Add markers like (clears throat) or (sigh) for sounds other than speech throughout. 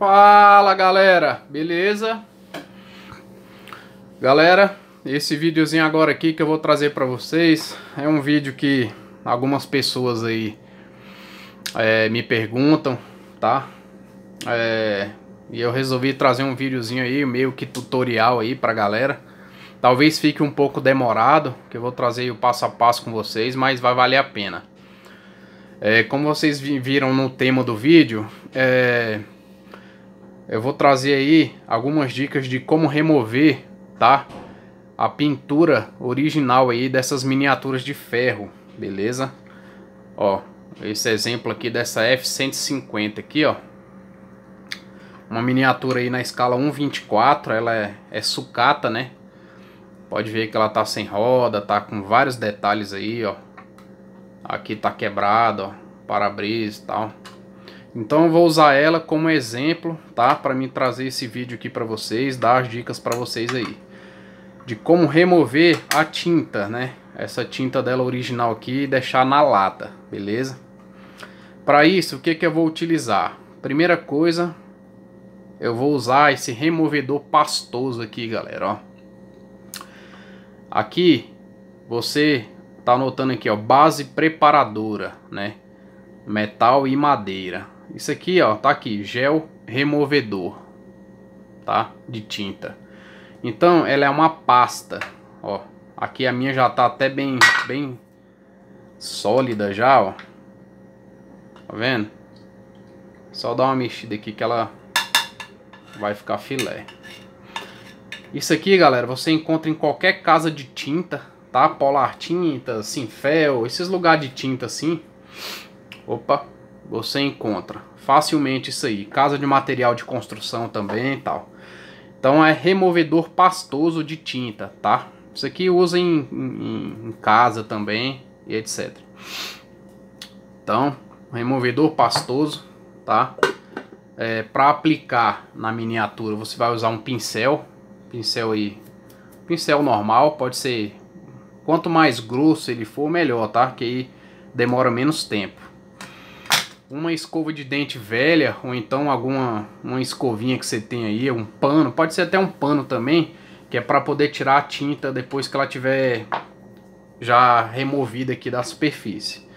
Fala galera, beleza? Galera, esse videozinho agora aqui que eu vou trazer para vocês é um vídeo que algumas pessoas aí é, me perguntam, tá? É, e eu resolvi trazer um videozinho aí, meio que tutorial aí pra galera. Talvez fique um pouco demorado, que eu vou trazer o passo a passo com vocês, mas vai valer a pena. É, como vocês viram no tema do vídeo, é, eu vou trazer aí algumas dicas de como remover, tá? A pintura original aí dessas miniaturas de ferro, beleza? Ó, esse exemplo aqui dessa F-150 aqui, ó. Uma miniatura aí na escala 1.24, ela é, é sucata, né? Pode ver que ela tá sem roda, tá com vários detalhes aí, ó. Aqui tá quebrado, ó, para-brisa e tal. Então eu vou usar ela como exemplo, tá? Para mim trazer esse vídeo aqui para vocês, dar as dicas para vocês aí. De como remover a tinta, né? Essa tinta dela original aqui e deixar na lata, beleza? Para isso, o que, que eu vou utilizar? Primeira coisa, eu vou usar esse removedor pastoso aqui, galera, ó. Aqui, você tá anotando aqui, ó, base preparadora, né? Metal e madeira. Isso aqui, ó, tá aqui, gel removedor, tá? De tinta. Então, ela é uma pasta, ó. Aqui a minha já tá até bem, bem sólida já, ó. Tá vendo? Só dá uma mexida aqui que ela vai ficar filé. Isso aqui, galera, você encontra em qualquer casa de tinta, tá? Polar Tinta, Sinfel, esses lugares de tinta assim. Opa, você encontra facilmente isso aí. Casa de material de construção também e tal. Então é removedor pastoso de tinta, tá? Isso aqui usa em, em, em casa também e etc. Então, removedor pastoso, tá? É, Para aplicar na miniatura, você vai usar um pincel. Pincel aí, pincel normal, pode ser... Quanto mais grosso ele for, melhor, tá? Que aí demora menos tempo uma escova de dente velha ou então alguma uma escovinha que você tem aí, um pano, pode ser até um pano também, que é para poder tirar a tinta depois que ela tiver já removida aqui da superfície.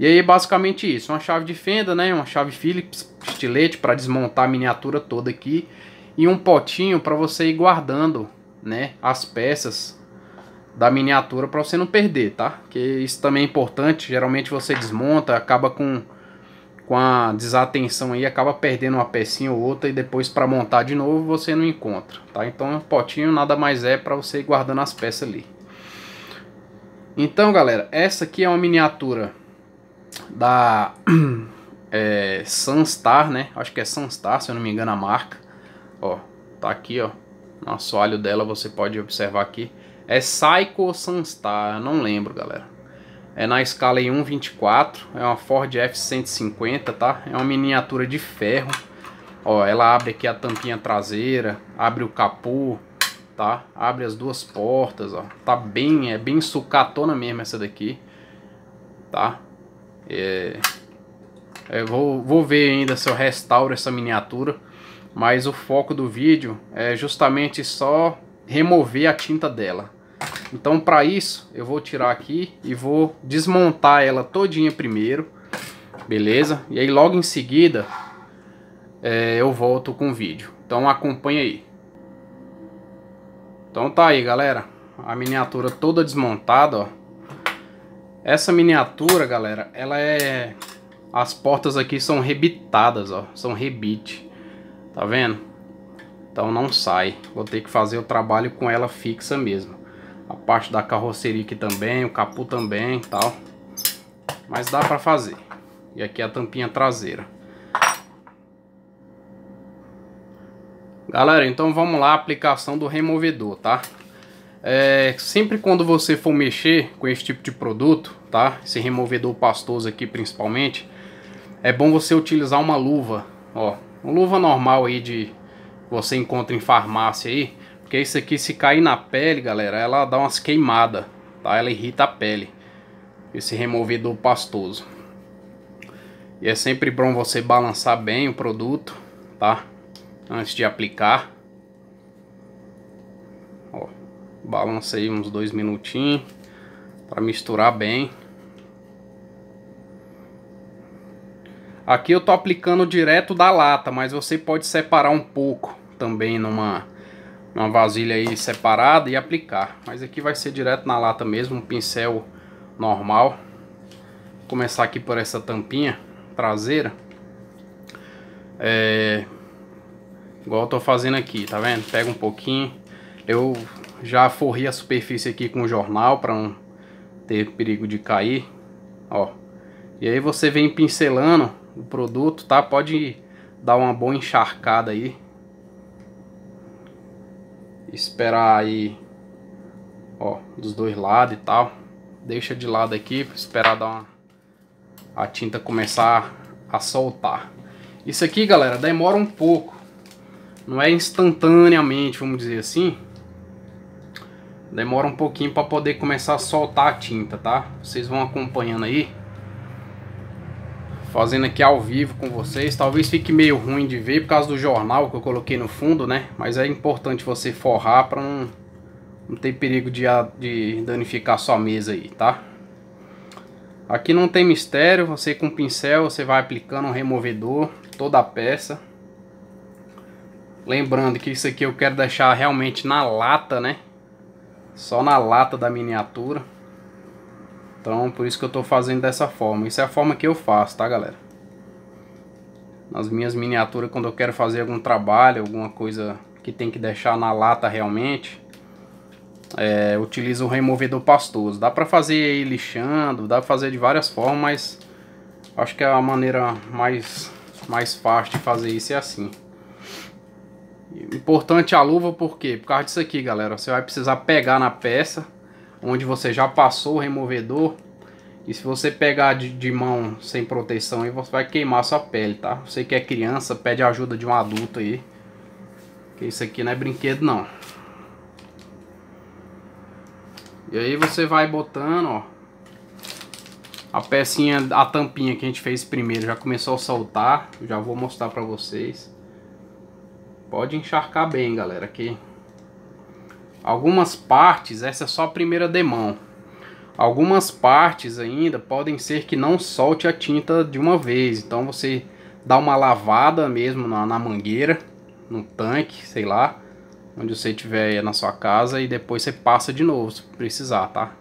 E aí basicamente isso, uma chave de fenda, né, uma chave Phillips, estilete para desmontar a miniatura toda aqui e um potinho para você ir guardando, né, as peças da miniatura para você não perder, tá? Que isso também é importante, geralmente você desmonta, acaba com com a desatenção aí acaba perdendo uma pecinha ou outra e depois para montar de novo você não encontra, tá? Então um potinho nada mais é para você ir guardando as peças ali. Então, galera, essa aqui é uma miniatura da (clears throat) é, Sunstar, né? Acho que é Sunstar, se eu não me engano a marca. Ó, tá aqui, ó. No assoalho dela você pode observar aqui. É Psycho Sunstar, não lembro, galera. É na escala em 1.24, é uma Ford F-150, tá? É uma miniatura de ferro. Ó, ela abre aqui a tampinha traseira, abre o capô, tá? Abre as duas portas, ó. Tá bem, é bem sucatona mesmo essa daqui, tá? É... Eu é, vou, vou ver ainda se eu restauro essa miniatura, mas o foco do vídeo é justamente só remover a tinta dela, então para isso eu vou tirar aqui e vou desmontar ela todinha primeiro, beleza? E aí logo em seguida é, eu volto com o vídeo. Então acompanha aí. Então tá aí galera, a miniatura toda desmontada, ó. Essa miniatura, galera, ela é... As portas aqui são rebitadas, ó. São rebite. Tá vendo? Então não sai. Vou ter que fazer o trabalho com ela fixa mesmo. A parte da carroceria aqui também, o capô também e tal. Mas dá pra fazer. E aqui é a tampinha traseira. Galera, então vamos lá a aplicação do removedor, tá? É, sempre quando você for mexer com esse tipo de produto, tá? Esse removedor pastoso aqui principalmente, é bom você utilizar uma luva, ó. Uma luva normal aí de você encontra em farmácia aí. Porque isso aqui, se cair na pele, galera, ela dá umas queimadas, tá? Ela irrita a pele, esse removedor pastoso. E é sempre bom você balançar bem o produto, tá? Antes de aplicar. Ó, balancei uns dois minutinhos para misturar bem. Aqui eu tô aplicando direto da lata, mas você pode separar um pouco também numa numa vasilha aí separada e aplicar. Mas aqui vai ser direto na lata mesmo, um pincel normal. Vou começar aqui por essa tampinha traseira. É... Igual eu tô fazendo aqui, tá vendo? Pega um pouquinho. Eu já forrei a superfície aqui com jornal para não ter perigo de cair. Ó. E aí você vem pincelando o produto, tá? Pode dar uma boa encharcada aí esperar aí, ó, dos dois lados e tal. Deixa de lado aqui, esperar dar uma, a tinta começar a soltar. Isso aqui, galera, demora um pouco. Não é instantaneamente, vamos dizer assim. Demora um pouquinho para poder começar a soltar a tinta, tá? Vocês vão acompanhando aí fazendo aqui ao vivo com vocês. Talvez fique meio ruim de ver por causa do jornal que eu coloquei no fundo, né? Mas é importante você forrar para não, não ter perigo de, de danificar sua mesa aí, tá? Aqui não tem mistério, você com pincel você vai aplicando um removedor toda a peça. Lembrando que isso aqui eu quero deixar realmente na lata, né? Só na lata da miniatura. Então, por isso que eu estou fazendo dessa forma. Isso é a forma que eu faço, tá, galera? Nas minhas miniaturas, quando eu quero fazer algum trabalho, alguma coisa que tem que deixar na lata realmente, é, utilizo o removedor pastoso. Dá para fazer aí lixando, dá para fazer de várias formas, mas acho que a maneira mais, mais fácil de fazer isso é assim. Importante a luva por quê? Por causa disso aqui, galera. Você vai precisar pegar na peça onde você já passou o removedor. E se você pegar de, de mão sem proteção aí, você vai queimar sua pele, tá? Você que é criança, pede ajuda de um adulto aí. Que isso aqui não é brinquedo, não. E aí você vai botando, ó. A pecinha, a tampinha que a gente fez primeiro já começou a soltar. já vou mostrar pra vocês. Pode encharcar bem, galera, aqui. Algumas partes, essa é só a primeira demão. Algumas partes ainda podem ser que não solte a tinta de uma vez. Então você dá uma lavada mesmo na, na mangueira, no tanque, sei lá, onde você tiver na sua casa e depois você passa de novo se precisar, tá?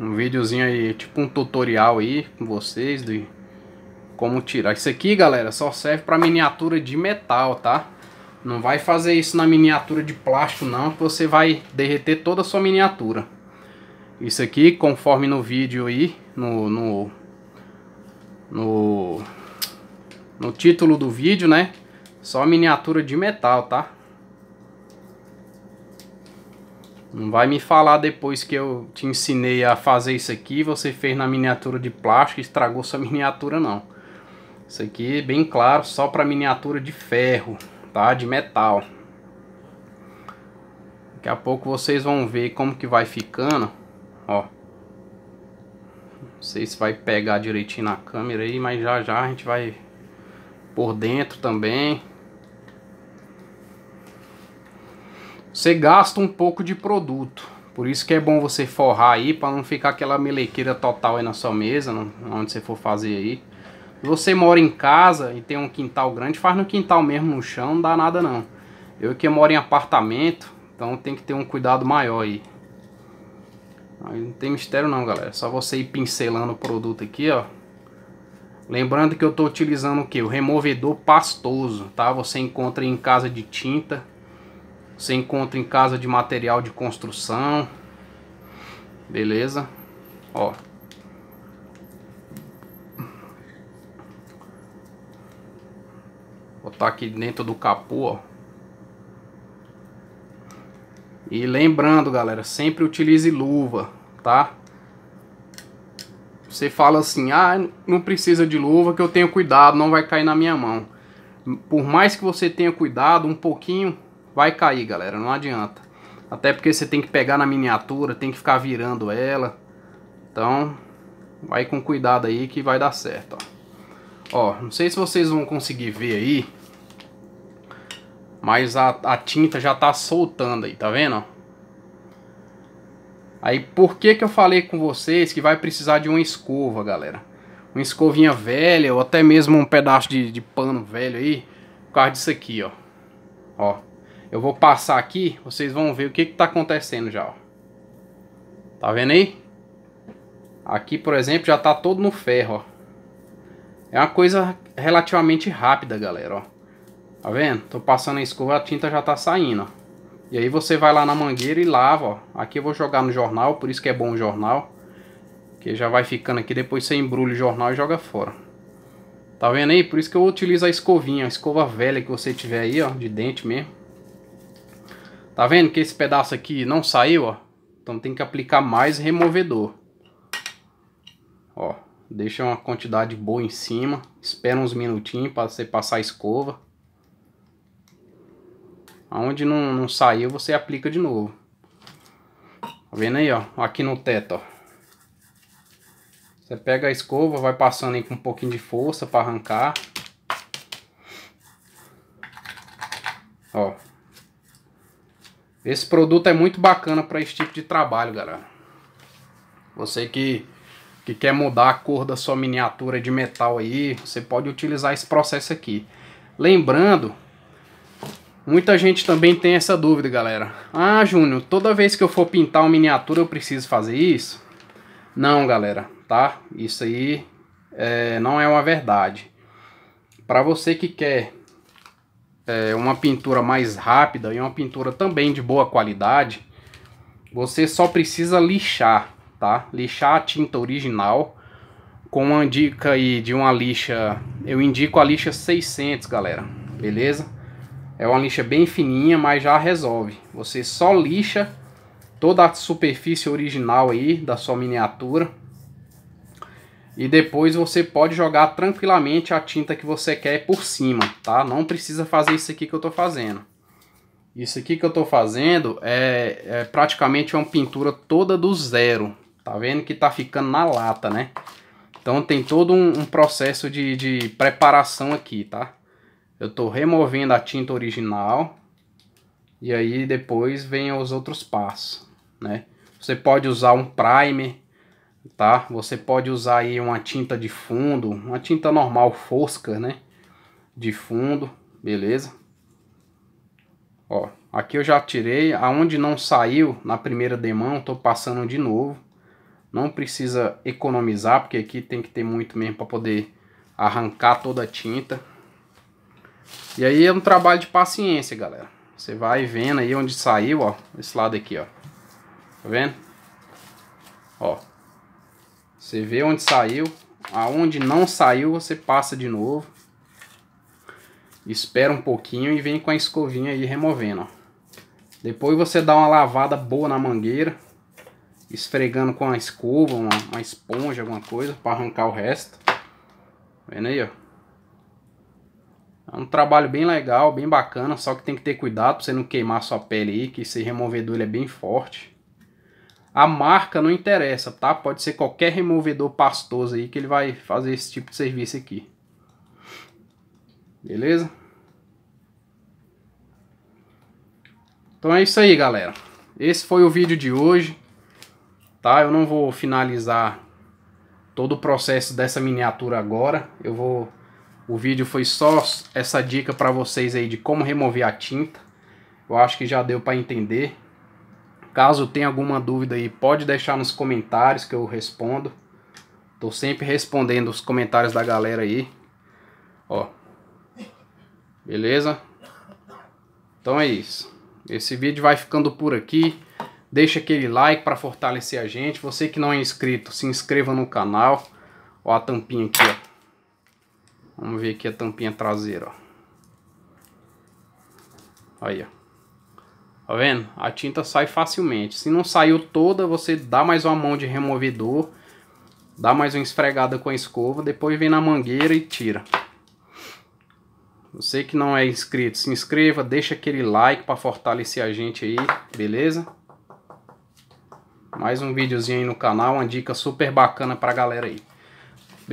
Um videozinho aí, tipo um tutorial aí com vocês de como tirar. Isso aqui, galera, só serve para miniatura de metal, tá? Não vai fazer isso na miniatura de plástico não, que você vai derreter toda a sua miniatura. Isso aqui, conforme no vídeo aí, no, no, no, no título do vídeo, né? Só miniatura de metal, tá? Não vai me falar depois que eu te ensinei a fazer isso aqui, você fez na miniatura de plástico e estragou sua (laughs) miniatura, não. Isso aqui, bem claro, só para miniatura de ferro tá? De metal. Daqui a pouco vocês vão ver como que vai ficando, ó. Não sei se vai pegar direitinho na câmera aí, mas já já a gente vai por dentro também. Você gasta um pouco de produto, por isso que é bom você forrar aí para não ficar aquela melequeira total aí na sua mesa, onde você for fazer aí. Você mora em casa e tem um quintal grande, faz no quintal mesmo, no chão, não dá nada não. Eu que moro em apartamento, então tem que ter um cuidado maior aí. Aí não tem mistério não, galera. É só você ir pincelando o produto aqui, ó. Lembrando que eu estou utilizando o que? O removedor pastoso, tá? Você encontra em casa de tinta. Você encontra em casa de material de construção. Beleza? Ó. Tá aqui dentro do capô, ó. E lembrando, galera, sempre utilize luva, tá? Você fala assim, ah, não precisa de luva que eu tenho cuidado, não vai cair na minha mão. Por mais que você tenha cuidado, um pouquinho vai cair, galera, não adianta. Até porque você tem que pegar na miniatura, tem que ficar virando ela. Então, vai com cuidado aí que vai dar certo, ó. Ó, não sei se vocês vão conseguir ver aí, mas a, a tinta já tá soltando aí, tá vendo? Aí por que que eu falei com vocês que vai precisar de uma escova, galera? Uma escovinha velha ou até mesmo um pedaço de, de pano velho aí. Por causa disso aqui, ó. Ó. Eu vou passar aqui, vocês vão ver o que que tá acontecendo já, ó. Tá vendo aí? Aqui, por exemplo, já tá todo no ferro, ó. É uma coisa relativamente rápida, galera, ó. Tá vendo? Tô passando a escova, a tinta já tá saindo, ó. E aí você vai lá na mangueira e lava, ó. Aqui eu vou jogar no jornal, por isso que é bom o jornal. Que já vai ficando aqui, depois você embrulha o jornal e joga fora. Tá vendo aí? Por isso que eu utilizo a escovinha, a escova velha que você tiver aí, ó, de dente mesmo. Tá vendo que esse pedaço aqui não saiu, ó? Então tem que aplicar mais removedor. Ó, deixa uma quantidade boa em cima, espera uns minutinhos para você passar a escova. Aonde não, não saiu, você aplica de novo. Tá vendo aí, ó? Aqui no teto, ó. Você pega a escova, vai passando aí com um pouquinho de força para arrancar. Ó. Esse produto é muito bacana para esse tipo de trabalho, galera. Você que, que quer mudar a cor da sua miniatura de metal aí, você pode utilizar esse processo aqui. Lembrando Muita gente também tem essa dúvida, galera. Ah, Júnior, toda vez que eu for pintar uma miniatura eu preciso fazer isso? Não, galera, tá? Isso aí é, não é uma verdade. Para você que quer é, uma pintura mais rápida e uma pintura também de boa qualidade, você só precisa lixar, tá? Lixar a tinta original com uma dica aí de uma lixa, eu indico a lixa 600, galera, beleza? É uma lixa bem fininha, mas já resolve. Você só lixa toda a superfície original aí da sua miniatura. E depois você pode jogar tranquilamente a tinta que você quer por cima, tá? Não precisa fazer isso aqui que eu tô fazendo. Isso aqui que eu tô fazendo é, é praticamente uma pintura toda do zero. Tá vendo que tá ficando na lata, né? Então tem todo um, um processo de, de preparação aqui, tá? eu estou removendo a tinta original e aí depois vem os outros passos, né? Você pode usar um primer, tá? Você pode usar aí uma tinta de fundo, uma tinta normal fosca, né? De fundo, beleza? Ó, aqui eu já tirei, aonde não saiu na primeira demão, estou passando de novo. Não precisa economizar, porque aqui tem que ter muito mesmo para poder arrancar toda a tinta. E aí é um trabalho de paciência, galera. Você vai vendo aí onde saiu, ó. Esse lado aqui, ó. Tá vendo? Ó. Você vê onde saiu. Aonde não saiu, você passa de novo. Espera um pouquinho e vem com a escovinha aí removendo, ó. Depois você dá uma lavada boa na mangueira. Esfregando com a escova, uma, uma esponja, alguma coisa, para arrancar o resto. Tá vendo aí, ó. É um trabalho bem legal, bem bacana, só que tem que ter cuidado para você não queimar sua pele aí, que esse removedor é bem forte. A marca não interessa, tá? Pode ser qualquer removedor pastoso aí que ele vai fazer esse tipo de serviço aqui. Beleza? Então é isso aí, galera. Esse foi o vídeo de hoje, tá? Eu não vou finalizar todo o processo dessa miniatura agora. Eu vou o vídeo foi só essa dica para vocês aí de como remover a tinta. Eu acho que já deu para entender. Caso tenha alguma dúvida aí, pode deixar nos comentários que eu respondo. Tô sempre respondendo os comentários da galera aí. Ó. Beleza? Então é isso. Esse vídeo vai ficando por aqui. Deixa aquele like para fortalecer a gente. Você que não é inscrito, se inscreva no canal. Ó a tampinha aqui, ó. Vamos ver aqui a tampinha traseira, ó. Aí, ó. Tá vendo? A tinta sai facilmente. Se não saiu toda, você dá mais uma mão de removedor, dá mais uma esfregada com a escova, depois vem na mangueira e tira. Você que não é inscrito, se inscreva, deixa aquele like para fortalecer a gente aí, beleza? Mais um videozinho aí no canal, uma dica super bacana pra galera aí.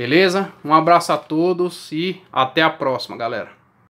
Beleza? Um abraço a todos e até a próxima, galera.